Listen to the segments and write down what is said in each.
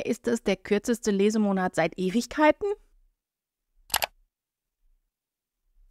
Hä, äh, ist es der kürzeste Lesemonat seit Ewigkeiten?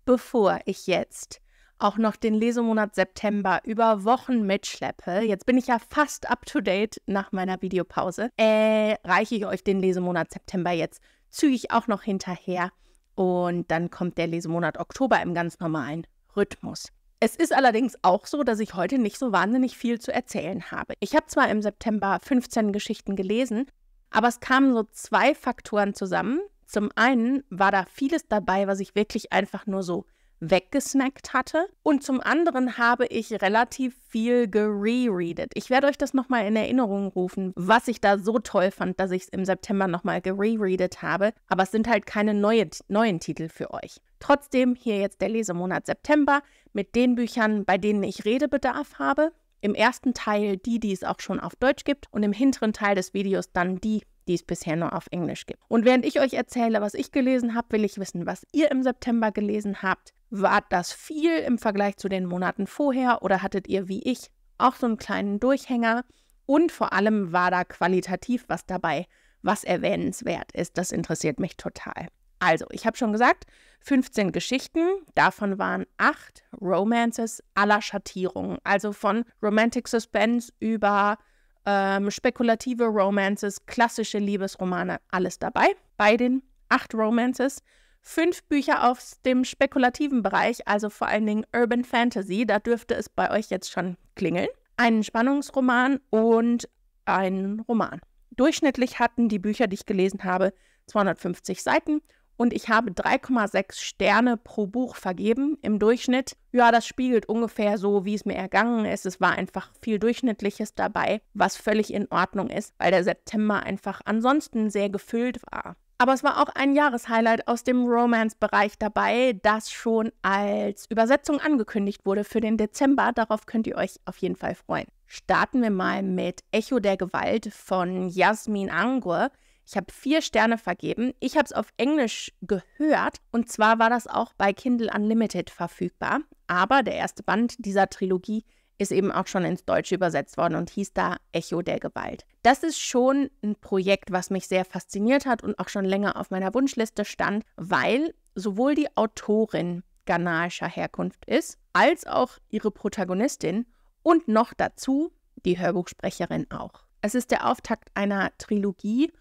Bevor ich jetzt auch noch den Lesemonat September über Wochen mitschleppe, jetzt bin ich ja fast up to date nach meiner Videopause, äh, reiche ich euch den Lesemonat September jetzt zügig auch noch hinterher und dann kommt der Lesemonat Oktober im ganz normalen Rhythmus. Es ist allerdings auch so, dass ich heute nicht so wahnsinnig viel zu erzählen habe. Ich habe zwar im September 15 Geschichten gelesen, aber es kamen so zwei Faktoren zusammen. Zum einen war da vieles dabei, was ich wirklich einfach nur so weggesnackt hatte. Und zum anderen habe ich relativ viel gerereadet. Ich werde euch das nochmal in Erinnerung rufen, was ich da so toll fand, dass ich es im September nochmal gerereadet habe. Aber es sind halt keine neue, neuen Titel für euch. Trotzdem hier jetzt der Lesemonat September mit den Büchern, bei denen ich Redebedarf habe. Im ersten Teil die, die es auch schon auf Deutsch gibt und im hinteren Teil des Videos dann die, die es bisher nur auf Englisch gibt. Und während ich euch erzähle, was ich gelesen habe, will ich wissen, was ihr im September gelesen habt. War das viel im Vergleich zu den Monaten vorher oder hattet ihr wie ich auch so einen kleinen Durchhänger? Und vor allem war da qualitativ was dabei, was erwähnenswert ist. Das interessiert mich total. Also, ich habe schon gesagt, 15 Geschichten, davon waren 8 Romances aller Schattierungen. Also von Romantic Suspense über ähm, spekulative Romances, klassische Liebesromane, alles dabei. Bei den 8 Romances fünf Bücher aus dem spekulativen Bereich, also vor allen Dingen Urban Fantasy, da dürfte es bei euch jetzt schon klingeln, einen Spannungsroman und einen Roman. Durchschnittlich hatten die Bücher, die ich gelesen habe, 250 Seiten und ich habe 3,6 Sterne pro Buch vergeben im Durchschnitt. Ja, das spiegelt ungefähr so, wie es mir ergangen ist. Es war einfach viel Durchschnittliches dabei, was völlig in Ordnung ist, weil der September einfach ansonsten sehr gefüllt war. Aber es war auch ein Jahreshighlight aus dem Romance-Bereich dabei, das schon als Übersetzung angekündigt wurde für den Dezember. Darauf könnt ihr euch auf jeden Fall freuen. Starten wir mal mit Echo der Gewalt von Jasmin Angur. Ich habe vier Sterne vergeben. Ich habe es auf Englisch gehört und zwar war das auch bei Kindle Unlimited verfügbar. Aber der erste Band dieser Trilogie ist eben auch schon ins Deutsche übersetzt worden und hieß da Echo der Gewalt. Das ist schon ein Projekt, was mich sehr fasziniert hat und auch schon länger auf meiner Wunschliste stand, weil sowohl die Autorin ghanaischer Herkunft ist, als auch ihre Protagonistin und noch dazu die Hörbuchsprecherin auch. Es ist der Auftakt einer Trilogie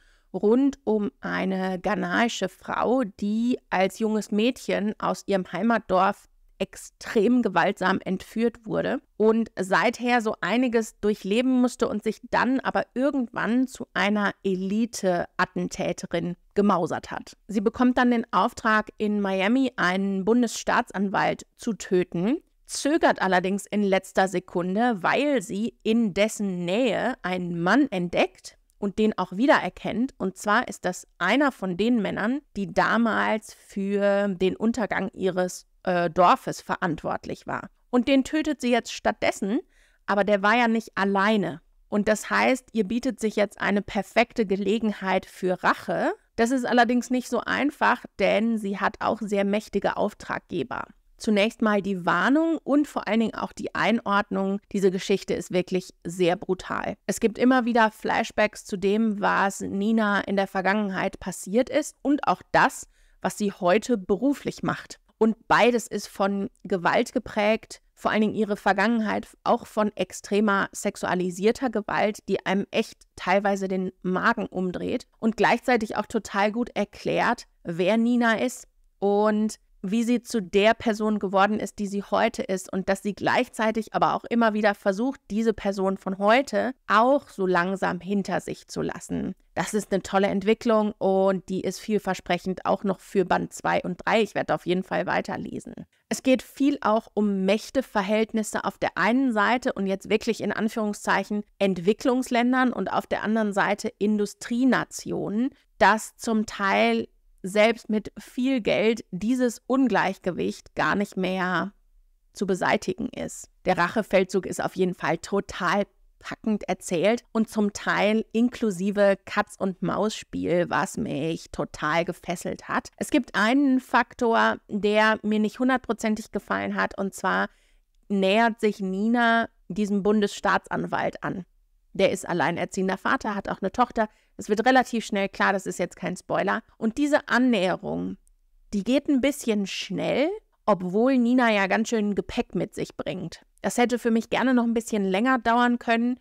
rund um eine ghanaische Frau, die als junges Mädchen aus ihrem Heimatdorf extrem gewaltsam entführt wurde und seither so einiges durchleben musste und sich dann aber irgendwann zu einer Elite-Attentäterin gemausert hat. Sie bekommt dann den Auftrag, in Miami einen Bundesstaatsanwalt zu töten, zögert allerdings in letzter Sekunde, weil sie in dessen Nähe einen Mann entdeckt, und den auch wiedererkennt. Und zwar ist das einer von den Männern, die damals für den Untergang ihres äh, Dorfes verantwortlich war. Und den tötet sie jetzt stattdessen, aber der war ja nicht alleine. Und das heißt, ihr bietet sich jetzt eine perfekte Gelegenheit für Rache. Das ist allerdings nicht so einfach, denn sie hat auch sehr mächtige Auftraggeber zunächst mal die Warnung und vor allen Dingen auch die Einordnung. Diese Geschichte ist wirklich sehr brutal. Es gibt immer wieder Flashbacks zu dem, was Nina in der Vergangenheit passiert ist und auch das, was sie heute beruflich macht. Und beides ist von Gewalt geprägt, vor allen Dingen ihre Vergangenheit auch von extremer sexualisierter Gewalt, die einem echt teilweise den Magen umdreht und gleichzeitig auch total gut erklärt, wer Nina ist und wie sie zu der Person geworden ist, die sie heute ist und dass sie gleichzeitig aber auch immer wieder versucht, diese Person von heute auch so langsam hinter sich zu lassen. Das ist eine tolle Entwicklung und die ist vielversprechend auch noch für Band 2 und 3. Ich werde auf jeden Fall weiterlesen. Es geht viel auch um Mächteverhältnisse auf der einen Seite und jetzt wirklich in Anführungszeichen Entwicklungsländern und auf der anderen Seite Industrienationen, das zum Teil selbst mit viel Geld dieses Ungleichgewicht gar nicht mehr zu beseitigen ist. Der Rachefeldzug ist auf jeden Fall total packend erzählt und zum Teil inklusive Katz- und Maus-Spiel, was mich total gefesselt hat. Es gibt einen Faktor, der mir nicht hundertprozentig gefallen hat, und zwar nähert sich Nina diesem Bundesstaatsanwalt an. Der ist alleinerziehender Vater, hat auch eine Tochter. Es wird relativ schnell klar, das ist jetzt kein Spoiler. Und diese Annäherung, die geht ein bisschen schnell, obwohl Nina ja ganz schön Gepäck mit sich bringt. Das hätte für mich gerne noch ein bisschen länger dauern können,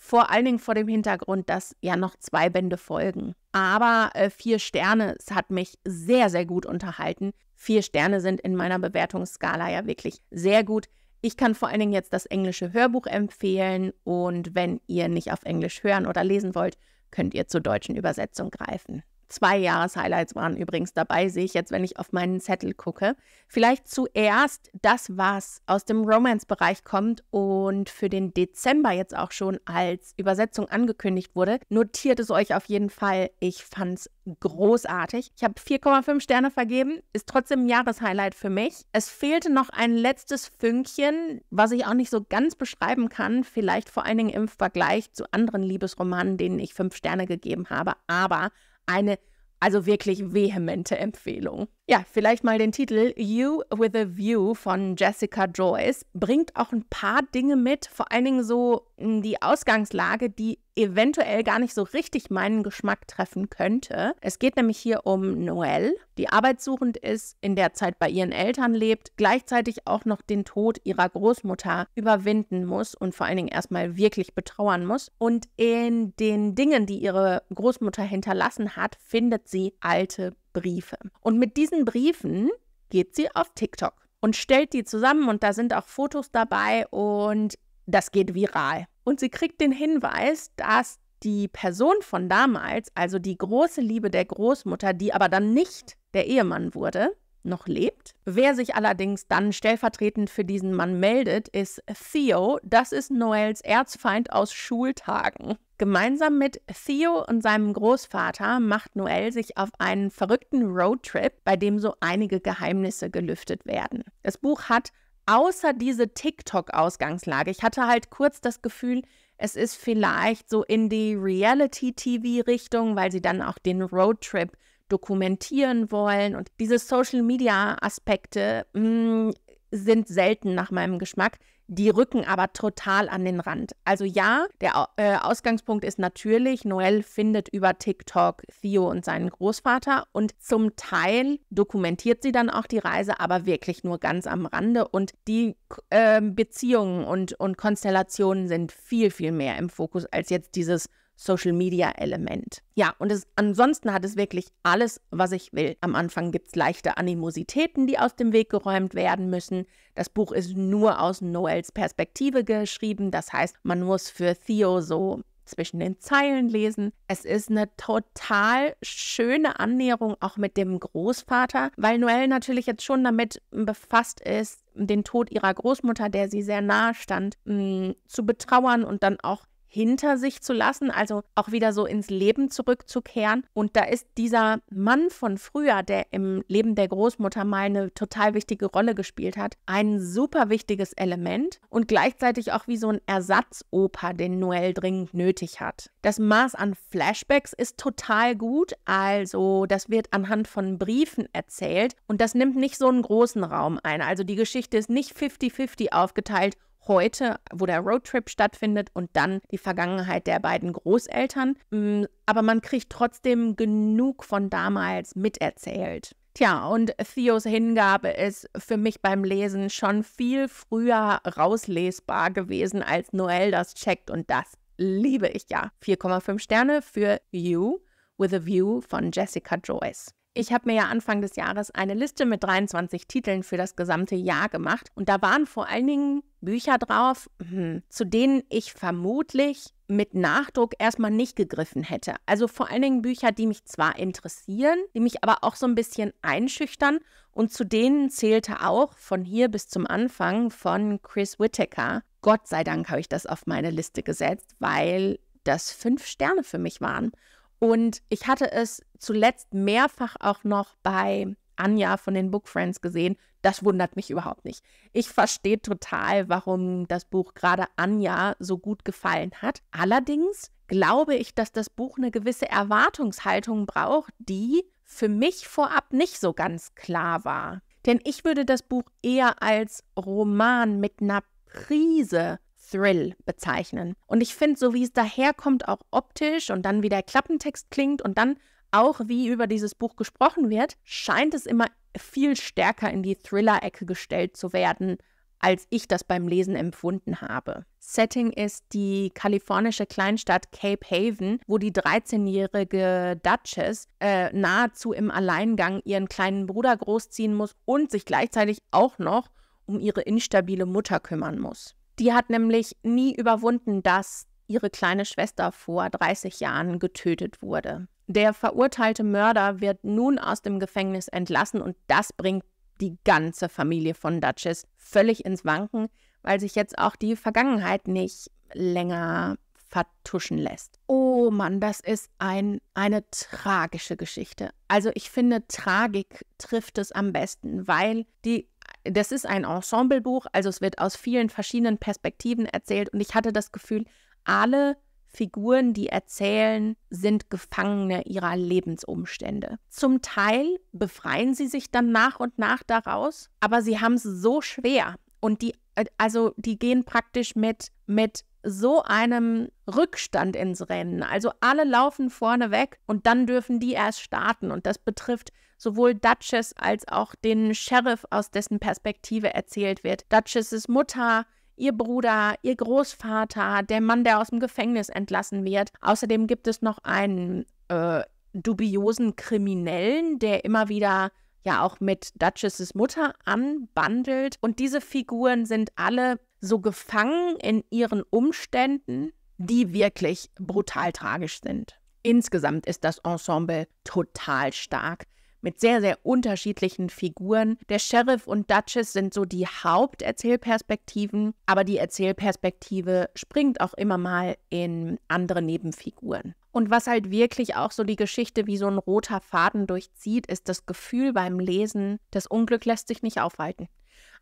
vor allen Dingen vor dem Hintergrund, dass ja noch zwei Bände folgen. Aber äh, vier Sterne, es hat mich sehr, sehr gut unterhalten. Vier Sterne sind in meiner Bewertungsskala ja wirklich sehr gut. Ich kann vor allen Dingen jetzt das englische Hörbuch empfehlen und wenn ihr nicht auf Englisch hören oder lesen wollt, könnt ihr zur deutschen Übersetzung greifen. Zwei Jahreshighlights waren übrigens dabei, sehe ich jetzt, wenn ich auf meinen Zettel gucke. Vielleicht zuerst das, was aus dem Romance-Bereich kommt und für den Dezember jetzt auch schon als Übersetzung angekündigt wurde. Notiert es euch auf jeden Fall. Ich fand es großartig. Ich habe 4,5 Sterne vergeben, ist trotzdem ein Jahreshighlight für mich. Es fehlte noch ein letztes Fünkchen, was ich auch nicht so ganz beschreiben kann, vielleicht vor allen Dingen im Vergleich zu anderen Liebesromanen, denen ich 5 Sterne gegeben habe, aber eine also wirklich vehemente Empfehlung. Ja, vielleicht mal den Titel You with a View von Jessica Joyce bringt auch ein paar Dinge mit, vor allen Dingen so hm, die Ausgangslage, die eventuell gar nicht so richtig meinen Geschmack treffen könnte. Es geht nämlich hier um Noelle, die arbeitssuchend ist, in der Zeit bei ihren Eltern lebt, gleichzeitig auch noch den Tod ihrer Großmutter überwinden muss und vor allen Dingen erstmal wirklich betrauern muss. Und in den Dingen, die ihre Großmutter hinterlassen hat, findet sie alte Briefe. Und mit diesen Briefen geht sie auf TikTok und stellt die zusammen und da sind auch Fotos dabei und das geht viral. Und sie kriegt den Hinweis, dass die Person von damals, also die große Liebe der Großmutter, die aber dann nicht der Ehemann wurde, noch lebt. Wer sich allerdings dann stellvertretend für diesen Mann meldet, ist Theo. Das ist Noels Erzfeind aus Schultagen. Gemeinsam mit Theo und seinem Großvater macht Noel sich auf einen verrückten Roadtrip, bei dem so einige Geheimnisse gelüftet werden. Das Buch hat außer diese TikTok-Ausgangslage, ich hatte halt kurz das Gefühl, es ist vielleicht so in die Reality-TV-Richtung, weil sie dann auch den Roadtrip dokumentieren wollen. Und diese Social-Media-Aspekte hm, sind selten nach meinem Geschmack. Die rücken aber total an den Rand. Also ja, der äh, Ausgangspunkt ist natürlich, Noel findet über TikTok Theo und seinen Großvater und zum Teil dokumentiert sie dann auch die Reise, aber wirklich nur ganz am Rande und die äh, Beziehungen und, und Konstellationen sind viel, viel mehr im Fokus als jetzt dieses Social Media Element. Ja, und es, ansonsten hat es wirklich alles, was ich will. Am Anfang gibt es leichte Animositäten, die aus dem Weg geräumt werden müssen. Das Buch ist nur aus Noels Perspektive geschrieben. Das heißt, man muss für Theo so zwischen den Zeilen lesen. Es ist eine total schöne Annäherung auch mit dem Großvater, weil Noelle natürlich jetzt schon damit befasst ist, den Tod ihrer Großmutter, der sie sehr nahe stand, mm, zu betrauern und dann auch hinter sich zu lassen, also auch wieder so ins Leben zurückzukehren. Und da ist dieser Mann von früher, der im Leben der Großmutter mal eine total wichtige Rolle gespielt hat, ein super wichtiges Element und gleichzeitig auch wie so ein Ersatzoper, den Noel dringend nötig hat. Das Maß an Flashbacks ist total gut, also das wird anhand von Briefen erzählt und das nimmt nicht so einen großen Raum ein. Also die Geschichte ist nicht 50-50 aufgeteilt heute, wo der Roadtrip stattfindet und dann die Vergangenheit der beiden Großeltern. Mm, aber man kriegt trotzdem genug von damals miterzählt. Tja, und Theos Hingabe ist für mich beim Lesen schon viel früher rauslesbar gewesen, als Noel das checkt und das liebe ich ja. 4,5 Sterne für You with a View von Jessica Joyce. Ich habe mir ja Anfang des Jahres eine Liste mit 23 Titeln für das gesamte Jahr gemacht und da waren vor allen Dingen Bücher drauf, hm, zu denen ich vermutlich mit Nachdruck erstmal nicht gegriffen hätte. Also vor allen Dingen Bücher, die mich zwar interessieren, die mich aber auch so ein bisschen einschüchtern. Und zu denen zählte auch von hier bis zum Anfang von Chris Whittaker. Gott sei Dank habe ich das auf meine Liste gesetzt, weil das fünf Sterne für mich waren. Und ich hatte es zuletzt mehrfach auch noch bei Anja von den Book Friends gesehen, das wundert mich überhaupt nicht. Ich verstehe total, warum das Buch gerade Anja so gut gefallen hat. Allerdings glaube ich, dass das Buch eine gewisse Erwartungshaltung braucht, die für mich vorab nicht so ganz klar war. Denn ich würde das Buch eher als Roman mit einer Prise Thrill bezeichnen. Und ich finde, so wie es daherkommt, auch optisch und dann wie der Klappentext klingt und dann auch wie über dieses Buch gesprochen wird, scheint es immer viel stärker in die Thriller-Ecke gestellt zu werden, als ich das beim Lesen empfunden habe. Setting ist die kalifornische Kleinstadt Cape Haven, wo die 13-jährige Duchess äh, nahezu im Alleingang ihren kleinen Bruder großziehen muss und sich gleichzeitig auch noch um ihre instabile Mutter kümmern muss. Die hat nämlich nie überwunden, dass ihre kleine Schwester vor 30 Jahren getötet wurde. Der verurteilte Mörder wird nun aus dem Gefängnis entlassen und das bringt die ganze Familie von Duchess völlig ins Wanken, weil sich jetzt auch die Vergangenheit nicht länger vertuschen lässt. Oh Mann, das ist ein, eine tragische Geschichte. Also ich finde, Tragik trifft es am besten, weil die, das ist ein Ensemblebuch, also es wird aus vielen verschiedenen Perspektiven erzählt und ich hatte das Gefühl, alle Figuren, die erzählen, sind Gefangene ihrer Lebensumstände. Zum Teil befreien sie sich dann nach und nach daraus, aber sie haben es so schwer. Und die, äh, also die gehen praktisch mit, mit so einem Rückstand ins Rennen. Also alle laufen vorne weg und dann dürfen die erst starten. Und das betrifft sowohl Duchess als auch den Sheriff, aus dessen Perspektive erzählt wird. Duchesses Mutter ihr Bruder, ihr Großvater, der Mann, der aus dem Gefängnis entlassen wird. Außerdem gibt es noch einen äh, dubiosen Kriminellen, der immer wieder ja auch mit Duchesses Mutter anbandelt. Und diese Figuren sind alle so gefangen in ihren Umständen, die wirklich brutal tragisch sind. Insgesamt ist das Ensemble total stark mit sehr, sehr unterschiedlichen Figuren. Der Sheriff und Duchess sind so die Haupterzählperspektiven, aber die Erzählperspektive springt auch immer mal in andere Nebenfiguren. Und was halt wirklich auch so die Geschichte wie so ein roter Faden durchzieht, ist das Gefühl beim Lesen, das Unglück lässt sich nicht aufhalten.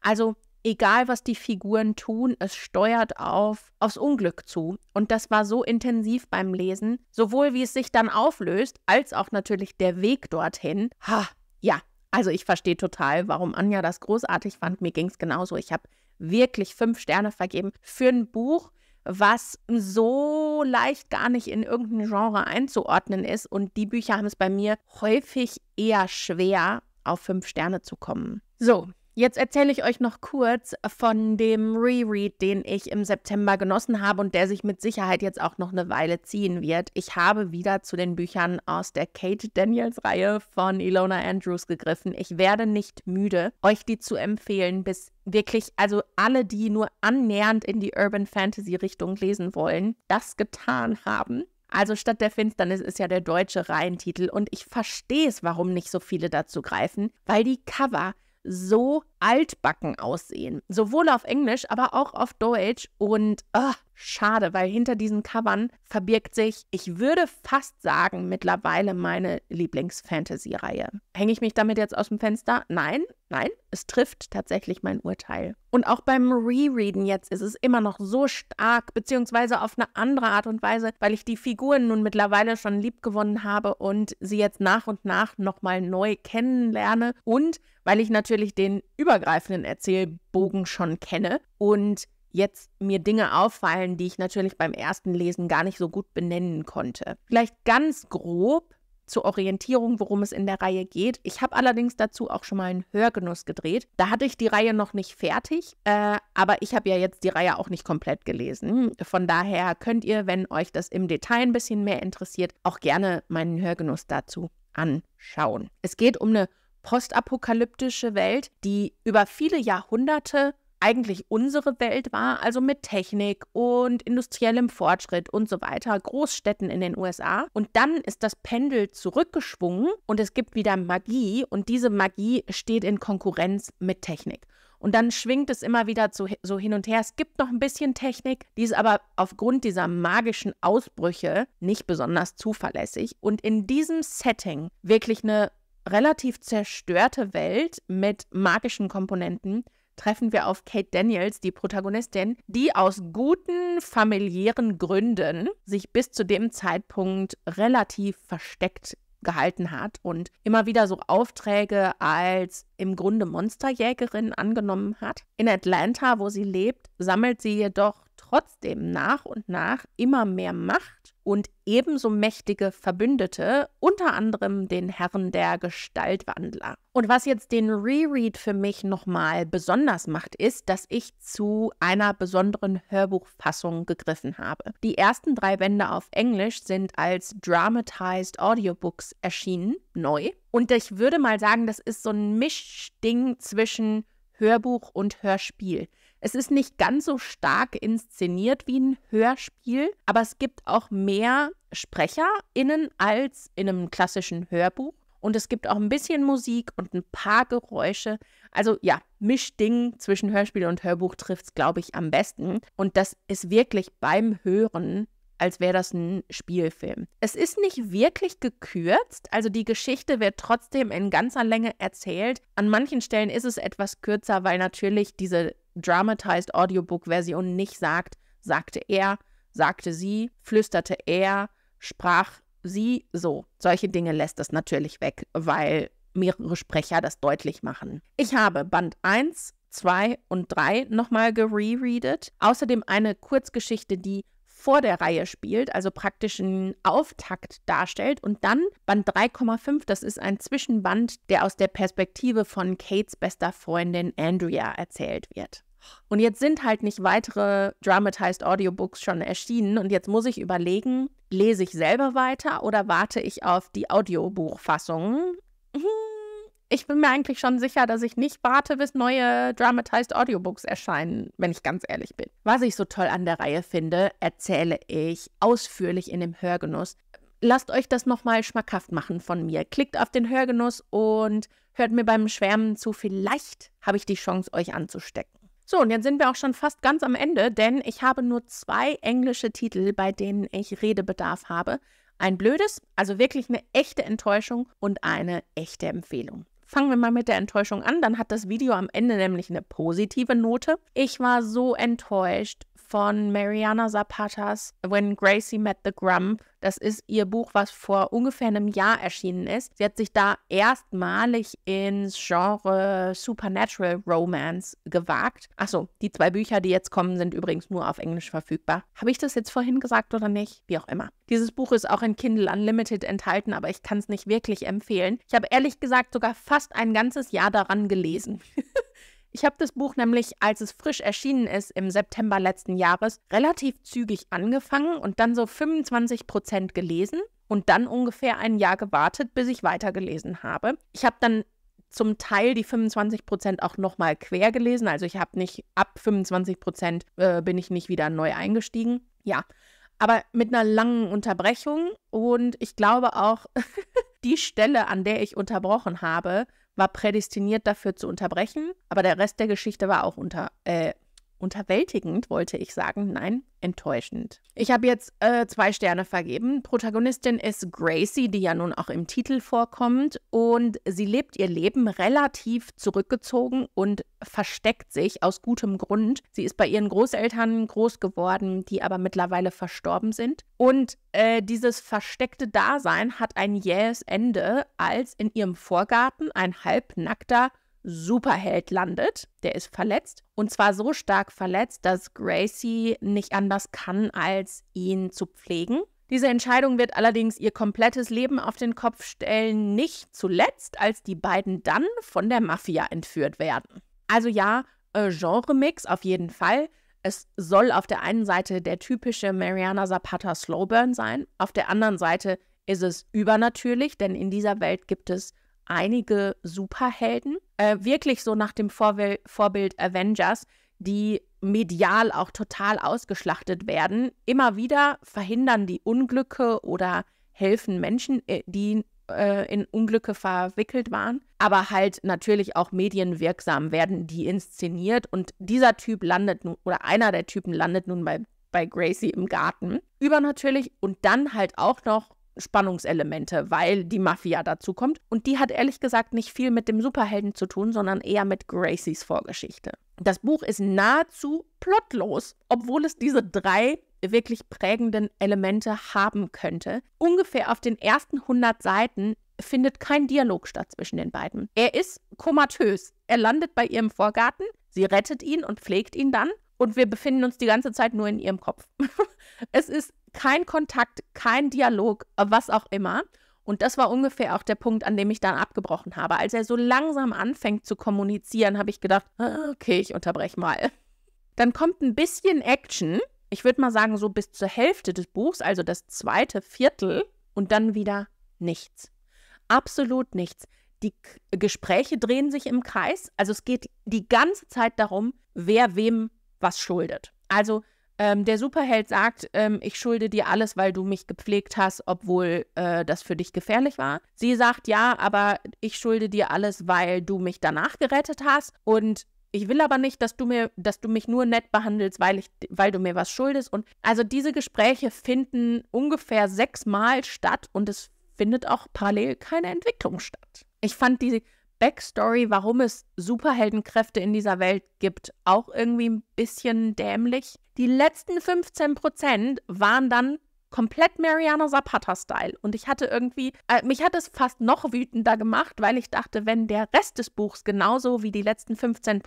Also egal was die Figuren tun, es steuert auf aufs Unglück zu. Und das war so intensiv beim Lesen, sowohl wie es sich dann auflöst, als auch natürlich der Weg dorthin. Ha, ja, also ich verstehe total, warum Anja das großartig fand. Mir ging es genauso. Ich habe wirklich fünf Sterne vergeben für ein Buch, was so leicht gar nicht in irgendein Genre einzuordnen ist. Und die Bücher haben es bei mir häufig eher schwer, auf fünf Sterne zu kommen. So, Jetzt erzähle ich euch noch kurz von dem Reread, den ich im September genossen habe und der sich mit Sicherheit jetzt auch noch eine Weile ziehen wird. Ich habe wieder zu den Büchern aus der Kate Daniels Reihe von Ilona Andrews gegriffen. Ich werde nicht müde, euch die zu empfehlen, bis wirklich, also alle, die nur annähernd in die Urban Fantasy Richtung lesen wollen, das getan haben. Also statt der Finsternis ist ja der deutsche Reihentitel und ich verstehe es, warum nicht so viele dazu greifen, weil die Cover so altbacken aussehen. Sowohl auf Englisch, aber auch auf Deutsch. Und oh, schade, weil hinter diesen Covern verbirgt sich, ich würde fast sagen, mittlerweile meine Lieblings-Fantasy-Reihe. Hänge ich mich damit jetzt aus dem Fenster? Nein, nein, es trifft tatsächlich mein Urteil. Und auch beim Rereaden jetzt ist es immer noch so stark, beziehungsweise auf eine andere Art und Weise, weil ich die Figuren nun mittlerweile schon lieb gewonnen habe und sie jetzt nach und nach nochmal neu kennenlerne und weil ich natürlich den übergreifenden Erzählbogen schon kenne und jetzt mir Dinge auffallen, die ich natürlich beim ersten Lesen gar nicht so gut benennen konnte. Vielleicht ganz grob zur Orientierung, worum es in der Reihe geht. Ich habe allerdings dazu auch schon mal einen Hörgenuss gedreht. Da hatte ich die Reihe noch nicht fertig, äh, aber ich habe ja jetzt die Reihe auch nicht komplett gelesen. Von daher könnt ihr, wenn euch das im Detail ein bisschen mehr interessiert, auch gerne meinen Hörgenuss dazu anschauen. Es geht um eine postapokalyptische Welt, die über viele Jahrhunderte eigentlich unsere Welt war, also mit Technik und industriellem Fortschritt und so weiter, Großstädten in den USA. Und dann ist das Pendel zurückgeschwungen und es gibt wieder Magie und diese Magie steht in Konkurrenz mit Technik. Und dann schwingt es immer wieder zu, so hin und her. Es gibt noch ein bisschen Technik, die ist aber aufgrund dieser magischen Ausbrüche nicht besonders zuverlässig. Und in diesem Setting wirklich eine relativ zerstörte Welt mit magischen Komponenten treffen wir auf Kate Daniels, die Protagonistin, die aus guten familiären Gründen sich bis zu dem Zeitpunkt relativ versteckt gehalten hat und immer wieder so Aufträge als im Grunde Monsterjägerin angenommen hat. In Atlanta, wo sie lebt, sammelt sie jedoch trotzdem nach und nach immer mehr Macht und ebenso mächtige Verbündete, unter anderem den Herren der Gestaltwandler. Und was jetzt den Reread für mich nochmal besonders macht, ist, dass ich zu einer besonderen Hörbuchfassung gegriffen habe. Die ersten drei Bände auf Englisch sind als Dramatized Audiobooks erschienen, neu. Und ich würde mal sagen, das ist so ein Mischding zwischen Hörbuch und Hörspiel. Es ist nicht ganz so stark inszeniert wie ein Hörspiel, aber es gibt auch mehr SprecherInnen als in einem klassischen Hörbuch. Und es gibt auch ein bisschen Musik und ein paar Geräusche. Also ja, Mischding zwischen Hörspiel und Hörbuch trifft es, glaube ich, am besten. Und das ist wirklich beim Hören als wäre das ein Spielfilm. Es ist nicht wirklich gekürzt, also die Geschichte wird trotzdem in ganzer Länge erzählt. An manchen Stellen ist es etwas kürzer, weil natürlich diese dramatized Audiobook-Version nicht sagt, sagte er, sagte sie, flüsterte er, sprach sie so. Solche Dinge lässt das natürlich weg, weil mehrere Sprecher das deutlich machen. Ich habe Band 1, 2 und 3 nochmal gerereadet. Außerdem eine Kurzgeschichte, die vor der Reihe spielt, also praktisch einen Auftakt darstellt. Und dann Band 3,5, das ist ein Zwischenband, der aus der Perspektive von Kates bester Freundin Andrea erzählt wird. Und jetzt sind halt nicht weitere Dramatized Audiobooks schon erschienen und jetzt muss ich überlegen, lese ich selber weiter oder warte ich auf die Audiobuchfassung? Hm, ich bin mir eigentlich schon sicher, dass ich nicht warte, bis neue Dramatized Audiobooks erscheinen, wenn ich ganz ehrlich bin. Was ich so toll an der Reihe finde, erzähle ich ausführlich in dem Hörgenuss. Lasst euch das nochmal schmackhaft machen von mir. Klickt auf den Hörgenuss und hört mir beim Schwärmen zu. Vielleicht habe ich die Chance, euch anzustecken. So, und jetzt sind wir auch schon fast ganz am Ende, denn ich habe nur zwei englische Titel, bei denen ich Redebedarf habe. Ein blödes, also wirklich eine echte Enttäuschung und eine echte Empfehlung. Fangen wir mal mit der Enttäuschung an, dann hat das Video am Ende nämlich eine positive Note. Ich war so enttäuscht von Mariana Zapatas When Gracie Met the Grump. Das ist ihr Buch, was vor ungefähr einem Jahr erschienen ist. Sie hat sich da erstmalig ins Genre Supernatural Romance gewagt. Achso, die zwei Bücher, die jetzt kommen, sind übrigens nur auf Englisch verfügbar. Habe ich das jetzt vorhin gesagt oder nicht? Wie auch immer. Dieses Buch ist auch in Kindle Unlimited enthalten, aber ich kann es nicht wirklich empfehlen. Ich habe ehrlich gesagt sogar fast ein ganzes Jahr daran gelesen. Ich habe das Buch nämlich, als es frisch erschienen ist, im September letzten Jahres, relativ zügig angefangen und dann so 25 Prozent gelesen und dann ungefähr ein Jahr gewartet, bis ich weitergelesen habe. Ich habe dann zum Teil die 25 Prozent auch nochmal quer gelesen. Also ich habe nicht ab 25 Prozent äh, bin ich nicht wieder neu eingestiegen. Ja, aber mit einer langen Unterbrechung und ich glaube auch die Stelle, an der ich unterbrochen habe, war prädestiniert dafür zu unterbrechen, aber der Rest der Geschichte war auch unter, äh, unterwältigend, wollte ich sagen, nein, enttäuschend. Ich habe jetzt äh, zwei Sterne vergeben. Protagonistin ist Gracie, die ja nun auch im Titel vorkommt, und sie lebt ihr Leben relativ zurückgezogen und versteckt sich aus gutem Grund. Sie ist bei ihren Großeltern groß geworden, die aber mittlerweile verstorben sind. Und äh, dieses versteckte Dasein hat ein jähes Ende, als in ihrem Vorgarten ein halbnackter Superheld landet. Der ist verletzt. Und zwar so stark verletzt, dass Gracie nicht anders kann, als ihn zu pflegen. Diese Entscheidung wird allerdings ihr komplettes Leben auf den Kopf stellen, nicht zuletzt, als die beiden dann von der Mafia entführt werden. Also ja, äh, Genremix auf jeden Fall. Es soll auf der einen Seite der typische Mariana Zapata Slowburn sein, auf der anderen Seite ist es übernatürlich, denn in dieser Welt gibt es einige Superhelden, äh, wirklich so nach dem Vorw Vorbild Avengers, die medial auch total ausgeschlachtet werden. Immer wieder verhindern die Unglücke oder helfen Menschen, äh, die äh, in Unglücke verwickelt waren. Aber halt natürlich auch medienwirksam werden die inszeniert. Und dieser Typ landet nun, oder einer der Typen landet nun bei, bei Gracie im Garten. Übernatürlich und dann halt auch noch Spannungselemente, weil die Mafia dazu kommt. Und die hat ehrlich gesagt nicht viel mit dem Superhelden zu tun, sondern eher mit Gracies Vorgeschichte. Das Buch ist nahezu plotlos, obwohl es diese drei wirklich prägenden Elemente haben könnte. Ungefähr auf den ersten 100 Seiten findet kein Dialog statt zwischen den beiden. Er ist komatös. Er landet bei ihrem Vorgarten, sie rettet ihn und pflegt ihn dann und wir befinden uns die ganze Zeit nur in ihrem Kopf. es ist kein Kontakt, kein Dialog, was auch immer. Und das war ungefähr auch der Punkt, an dem ich dann abgebrochen habe. Als er so langsam anfängt zu kommunizieren, habe ich gedacht, ah, okay, ich unterbreche mal. Dann kommt ein bisschen Action. Ich würde mal sagen, so bis zur Hälfte des Buchs, also das zweite Viertel, und dann wieder nichts. Absolut nichts. Die K Gespräche drehen sich im Kreis. Also es geht die ganze Zeit darum, wer wem was schuldet. Also ähm, der Superheld sagt, ähm, ich schulde dir alles, weil du mich gepflegt hast, obwohl äh, das für dich gefährlich war. Sie sagt, ja, aber ich schulde dir alles, weil du mich danach gerettet hast. Und ich will aber nicht, dass du mir, dass du mich nur nett behandelst, weil ich, weil du mir was schuldest. Und also diese Gespräche finden ungefähr sechsmal statt und es findet auch parallel keine Entwicklung statt. Ich fand diese, Backstory, warum es Superheldenkräfte in dieser Welt gibt, auch irgendwie ein bisschen dämlich. Die letzten 15 waren dann komplett Mariano Zapata-Style. Und ich hatte irgendwie, äh, mich hat es fast noch wütender gemacht, weil ich dachte, wenn der Rest des Buchs genauso wie die letzten 15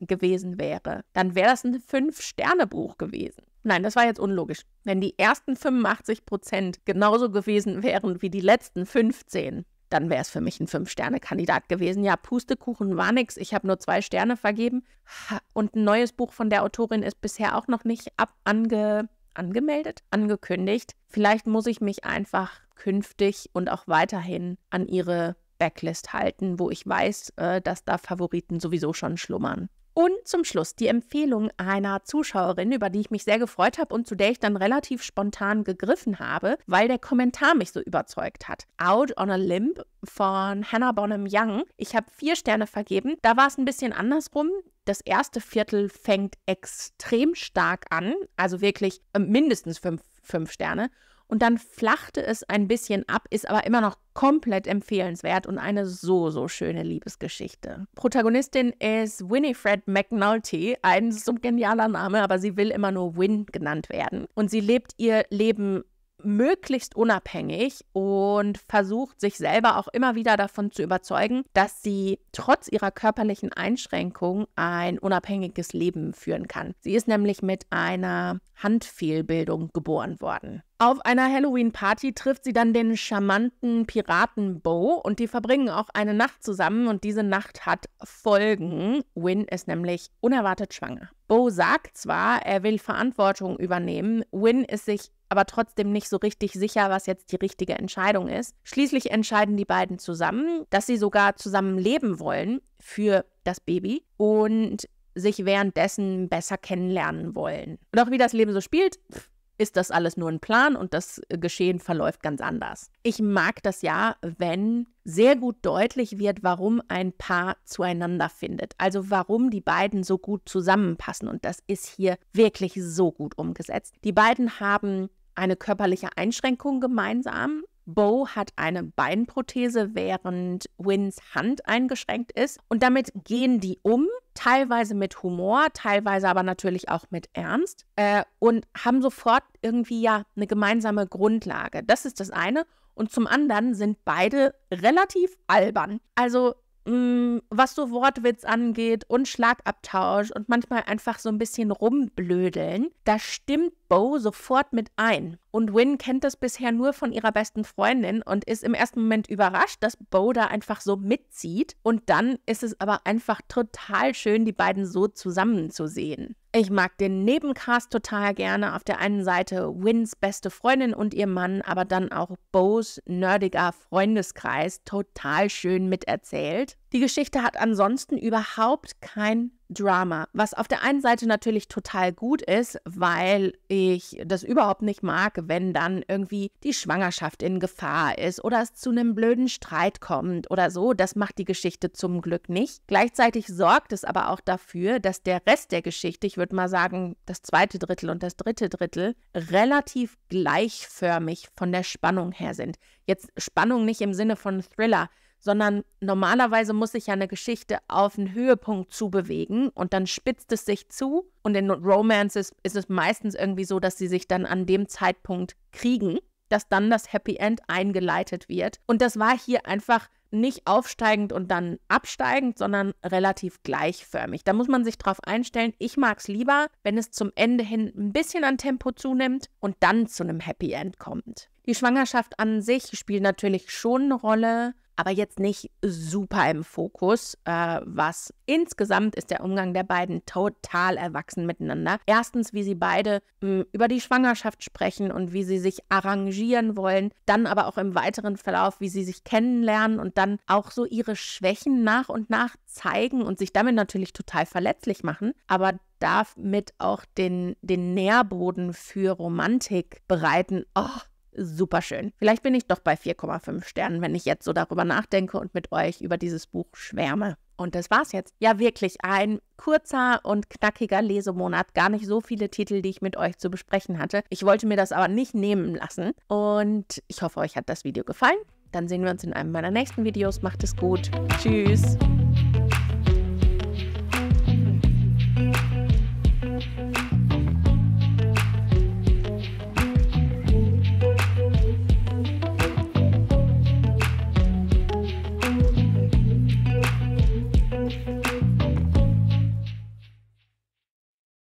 gewesen wäre, dann wäre das ein 5 sterne buch gewesen. Nein, das war jetzt unlogisch. Wenn die ersten 85 genauso gewesen wären wie die letzten 15, dann wäre es für mich ein Fünf-Sterne-Kandidat gewesen. Ja, Pustekuchen war nix. Ich habe nur zwei Sterne vergeben. Und ein neues Buch von der Autorin ist bisher auch noch nicht ab ange angemeldet, angekündigt. Vielleicht muss ich mich einfach künftig und auch weiterhin an ihre Backlist halten, wo ich weiß, äh, dass da Favoriten sowieso schon schlummern. Und zum Schluss die Empfehlung einer Zuschauerin, über die ich mich sehr gefreut habe und zu der ich dann relativ spontan gegriffen habe, weil der Kommentar mich so überzeugt hat. Out on a Limb von Hannah Bonham Young. Ich habe vier Sterne vergeben. Da war es ein bisschen andersrum. Das erste Viertel fängt extrem stark an, also wirklich äh, mindestens fünf, fünf Sterne und dann flachte es ein bisschen ab, ist aber immer noch komplett empfehlenswert und eine so, so schöne Liebesgeschichte. Protagonistin ist Winifred McNulty, ein so genialer Name, aber sie will immer nur Win genannt werden. Und sie lebt ihr Leben möglichst unabhängig und versucht sich selber auch immer wieder davon zu überzeugen, dass sie trotz ihrer körperlichen Einschränkung ein unabhängiges Leben führen kann. Sie ist nämlich mit einer Handfehlbildung geboren worden. Auf einer Halloween-Party trifft sie dann den charmanten Piraten Bo und die verbringen auch eine Nacht zusammen und diese Nacht hat Folgen. Win ist nämlich unerwartet schwanger. Bo sagt zwar, er will Verantwortung übernehmen, Win ist sich aber trotzdem nicht so richtig sicher, was jetzt die richtige Entscheidung ist. Schließlich entscheiden die beiden zusammen, dass sie sogar zusammen leben wollen für das Baby und sich währenddessen besser kennenlernen wollen. Doch wie das Leben so spielt, ist das alles nur ein Plan und das Geschehen verläuft ganz anders. Ich mag das ja, wenn sehr gut deutlich wird, warum ein Paar zueinander findet. Also warum die beiden so gut zusammenpassen. Und das ist hier wirklich so gut umgesetzt. Die beiden haben eine körperliche Einschränkung gemeinsam. Bo hat eine Beinprothese, während Wins Hand eingeschränkt ist. Und damit gehen die um, teilweise mit Humor, teilweise aber natürlich auch mit Ernst äh, und haben sofort irgendwie ja eine gemeinsame Grundlage. Das ist das eine. Und zum anderen sind beide relativ albern. Also mh, mm, was so Wortwitz angeht und Schlagabtausch und manchmal einfach so ein bisschen rumblödeln, da stimmt Bo sofort mit ein. Und Win kennt das bisher nur von ihrer besten Freundin und ist im ersten Moment überrascht, dass Bo da einfach so mitzieht. Und dann ist es aber einfach total schön, die beiden so zusammen zu sehen. Ich mag den Nebencast total gerne. Auf der einen Seite Wins beste Freundin und ihr Mann, aber dann auch Bo's nerdiger Freundeskreis total schön miterzählt. Die Geschichte hat ansonsten überhaupt kein Drama, was auf der einen Seite natürlich total gut ist, weil ich das überhaupt nicht mag, wenn dann irgendwie die Schwangerschaft in Gefahr ist oder es zu einem blöden Streit kommt oder so. Das macht die Geschichte zum Glück nicht. Gleichzeitig sorgt es aber auch dafür, dass der Rest der Geschichte, ich würde mal sagen, das zweite Drittel und das dritte Drittel, relativ gleichförmig von der Spannung her sind. Jetzt Spannung nicht im Sinne von Thriller sondern normalerweise muss sich ja eine Geschichte auf einen Höhepunkt zubewegen und dann spitzt es sich zu. Und in Romances ist es meistens irgendwie so, dass sie sich dann an dem Zeitpunkt kriegen, dass dann das Happy End eingeleitet wird. Und das war hier einfach nicht aufsteigend und dann absteigend, sondern relativ gleichförmig. Da muss man sich drauf einstellen. Ich mag es lieber, wenn es zum Ende hin ein bisschen an Tempo zunimmt und dann zu einem Happy End kommt. Die Schwangerschaft an sich spielt natürlich schon eine Rolle aber jetzt nicht super im Fokus. Äh, was insgesamt ist der Umgang der beiden total erwachsen miteinander. Erstens, wie sie beide mh, hm, über die Schwangerschaft sprechen und wie sie sich arrangieren wollen, dann aber auch im weiteren Verlauf, wie sie sich kennenlernen und dann auch so ihre Schwächen nach und nach zeigen und sich damit natürlich total verletzlich machen, aber damit auch den, den Nährboden für Romantik bereiten. Oh, super schön. Vielleicht bin ich doch bei 4,5 Sternen, wenn ich jetzt so darüber nachdenke und mit euch über dieses Buch schwärme. Und das war's jetzt. Ja, wirklich ein kurzer und knackiger Lesemonat. Gar nicht so viele Titel, die ich mit euch zu besprechen hatte. Ich wollte mir das aber nicht nehmen lassen. Und ich hoffe, euch hat das Video gefallen. Dann sehen wir uns in einem meiner nächsten Videos. Macht es gut. Tschüss.